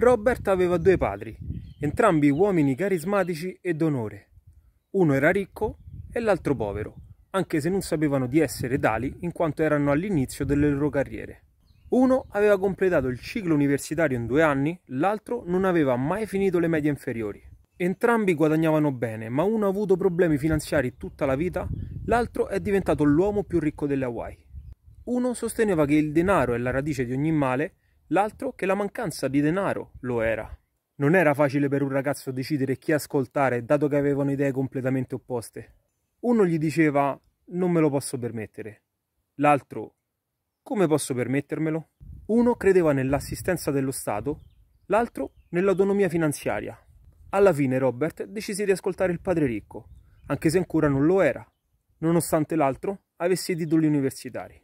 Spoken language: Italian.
Robert aveva due padri, entrambi uomini carismatici e d'onore. Uno era ricco e l'altro povero, anche se non sapevano di essere tali in quanto erano all'inizio delle loro carriere. Uno aveva completato il ciclo universitario in due anni, l'altro non aveva mai finito le medie inferiori. Entrambi guadagnavano bene, ma uno ha avuto problemi finanziari tutta la vita, l'altro è diventato l'uomo più ricco delle Hawaii. Uno sosteneva che il denaro è la radice di ogni male l'altro che la mancanza di denaro lo era. Non era facile per un ragazzo decidere chi ascoltare, dato che avevano idee completamente opposte. Uno gli diceva non me lo posso permettere, l'altro come posso permettermelo? Uno credeva nell'assistenza dello Stato, l'altro nell'autonomia finanziaria. Alla fine Robert decise di ascoltare il padre ricco, anche se ancora non lo era, nonostante l'altro avesse i titoli universitari.